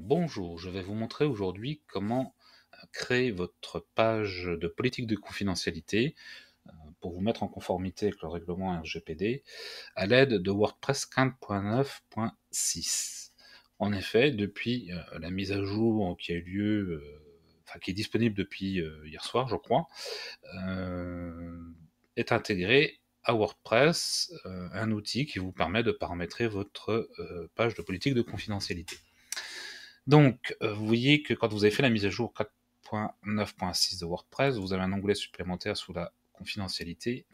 Bonjour, je vais vous montrer aujourd'hui comment euh, créer votre page de politique de confidentialité euh, pour vous mettre en conformité avec le règlement RGPD à l'aide de WordPress 5.9.6. En effet, depuis euh, la mise à jour qui a eu lieu, qui est disponible depuis hier soir, je crois, est intégré à WordPress un outil qui vous permet de paramétrer votre page de politique de confidentialité. Donc, euh, vous voyez que quand vous avez fait la mise à jour 4.9.6 de WordPress, vous avez un onglet supplémentaire sous la confidentialité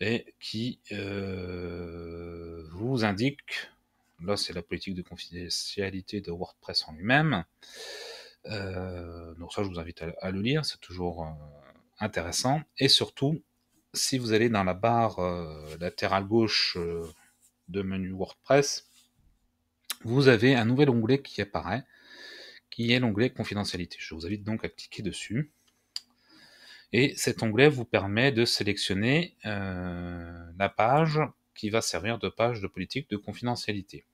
et qui euh, vous indique, là c'est la politique de confidentialité de WordPress en lui-même, euh, donc ça je vous invite à, le lire, c'est toujours intéressant, et surtout si vous allez dans la barre latérale gauche de menu WordPress, vous avez un nouvel onglet qui apparaît, qui est l'onglet confidentialité. Je vous invite donc à cliquer dessus. Et cet onglet vous permet de sélectionner euh, la page qui va servir de page de politique de confidentialité.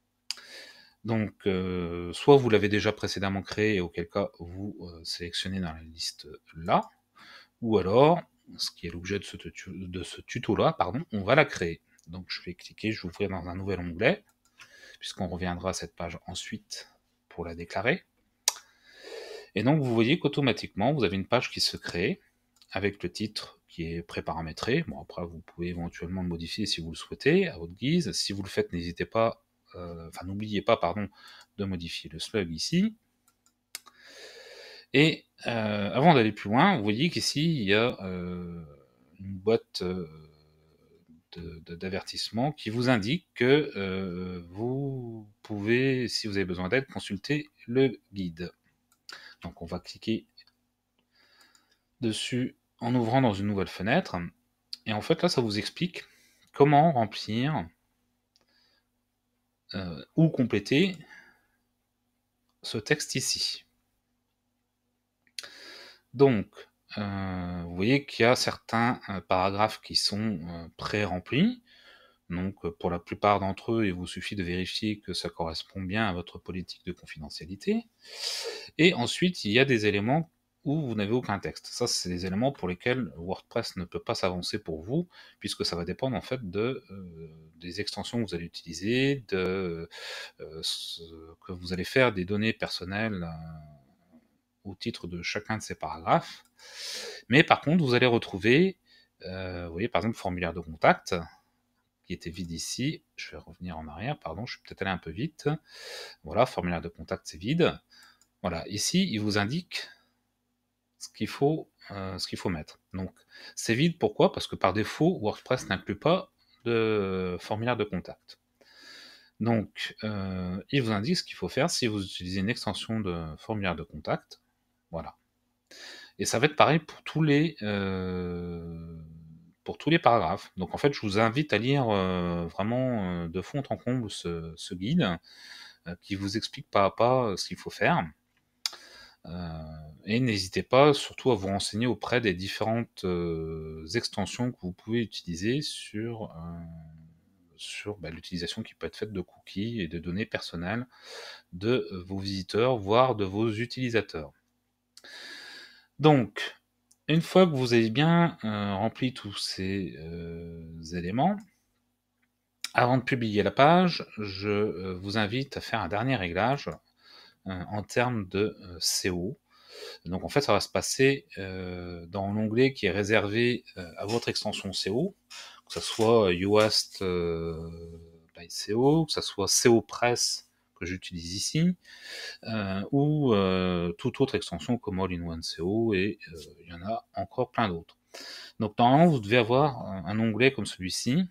Donc, euh, soit vous l'avez déjà précédemment créé, et auquel cas vous euh, sélectionnez dans la liste là, ou alors, ce qui est l'objet de ce, tuto-là, pardon, on va la créer. Donc, je vais cliquer, je vais ouvrir dans un nouvel onglet puisqu'on reviendra à cette page ensuite pour la déclarer. Et donc vous voyez qu'automatiquement, vous avez une page qui se crée avec le titre qui est préparamétré. Bon, après, vous pouvez éventuellement le modifier si vous le souhaitez, à votre guise. Si vous le faites, n'hésitez pas, euh, enfin n'oubliez pas, pardon, de modifier le slug ici. Et euh, avant d'aller plus loin, vous voyez qu'ici, il y a euh, une boîte d'avertissement qui vous indique que euh, vous pouvez, si vous avez besoin d'aide, consulter le guide. Donc on va cliquer dessus en ouvrant dans une nouvelle fenêtre. Et en fait là, ça vous explique comment remplir euh, ou compléter ce texte ici. Donc, euh, vous voyez qu'il y a certains euh, paragraphes qui sont euh, pré-remplis. Donc, pour la plupart d'entre eux, il vous suffit de vérifier que ça correspond bien à votre politique de confidentialité. Et ensuite, il y a des éléments où vous n'avez aucun texte. Ça, c'est des éléments pour lesquels WordPress ne peut pas s'avancer pour vous, puisque ça va dépendre en fait de, des extensions que vous allez utiliser, de ce que vous allez faire des données personnelles titre de chacun de ces paragraphes. Mais par contre, vous allez retrouver, euh, vous voyez, par exemple, formulaire de contact qui était vide ici. Je vais revenir en arrière, pardon, je suis peut-être allé un peu vite. Voilà, formulaire de contact, c'est vide. Voilà, ici, il vous indique ce qu'il faut, euh, ce qu'il faut mettre. Donc, c'est vide, pourquoi Parce que par défaut, WordPress n'inclut pas de formulaire de contact. Donc, euh, il vous indique ce qu'il faut faire si vous utilisez une extension de formulaire de contact. Voilà. Et ça va être pareil pour tous les, euh, pour tous les paragraphes. Donc en fait, je vous invite à lire euh, vraiment euh, de fond en comble ce, guide qui vous explique pas à pas ce qu'il faut faire. et n'hésitez pas surtout à vous renseigner auprès des différentes extensions que vous pouvez utiliser sur, sur bah, l'utilisation qui peut être faite de cookies et de données personnelles de vos visiteurs, voire de vos utilisateurs. Donc, une fois que vous avez bien euh, rempli tous ces euh, éléments, avant de publier la page, je euh, vous invite à faire un dernier réglage en termes de CO. Donc en fait, ça va se passer dans l'onglet qui est réservé à votre extension CO, que ce soit UAST by CO, que ce soit CO Press j'utilise ici, euh, ou euh, toute autre extension comme All-in-One CO, et euh, il y en a encore plein d'autres. Donc normalement, vous devez avoir un onglet comme celui-ci,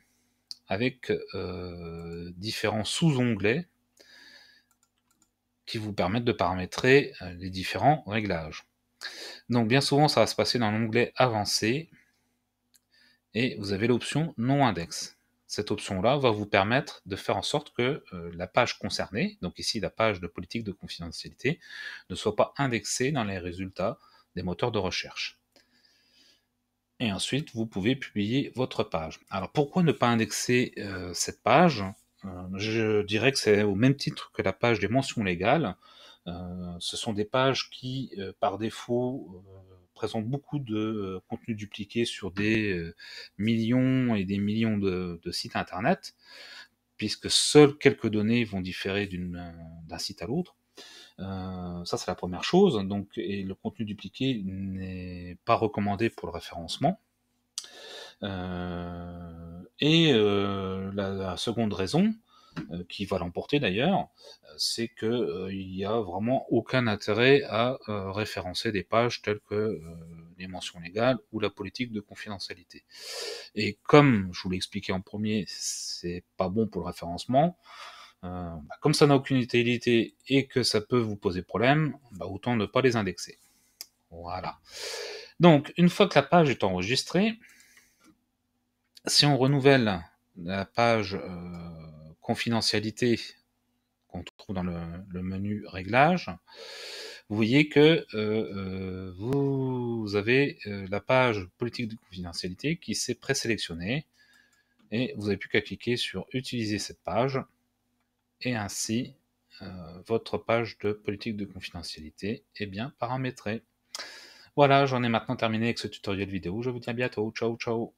avec différents sous-onglets qui vous permettent de paramétrer les différents réglages. Donc bien souvent, ça va se passer dans l'onglet avancé, et vous avez l'option non index cette option-là va vous permettre de faire en sorte que euh, la page concernée, donc ici la page de politique de confidentialité, ne soit pas indexée dans les résultats des moteurs de recherche. Et ensuite, vous pouvez publier votre page. Alors pourquoi ne pas indexer euh, cette page euh, Je dirais que c'est au même titre que la page des mentions légales. ce sont des pages qui, par défaut, beaucoup de euh, contenus dupliqué sur des euh, millions et des millions de, sites Internet, puisque seules quelques données vont différer euh, d'un site à l'autre. ça, c'est la première chose. Donc, et le contenu dupliqué n'est pas recommandé pour le référencement. et la, seconde raison, euh, qui va l'emporter d'ailleurs, euh, c'est que euh, il n'y a vraiment aucun intérêt à référencer des pages telles que les mentions légales ou la politique de confidentialité. Et comme je vous l'ai expliqué en premier, c'est pas bon pour le référencement. Bah, comme ça n'a aucune utilité et que ça peut vous poser problème, bah, autant ne pas les indexer. Voilà. Donc, une fois que la page est enregistrée, si on renouvelle la page confidentialité qu'on trouve dans le, menu réglage, vous voyez que euh, euh, vous avez euh, la page politique de confidentialité qui s'est présélectionnée et vous n'avez plus qu'à cliquer sur utiliser cette page et ainsi votre page de politique de confidentialité est bien paramétrée. Voilà, j'en ai maintenant terminé avec ce tutoriel vidéo. Je vous dis à bientôt. Ciao, ciao.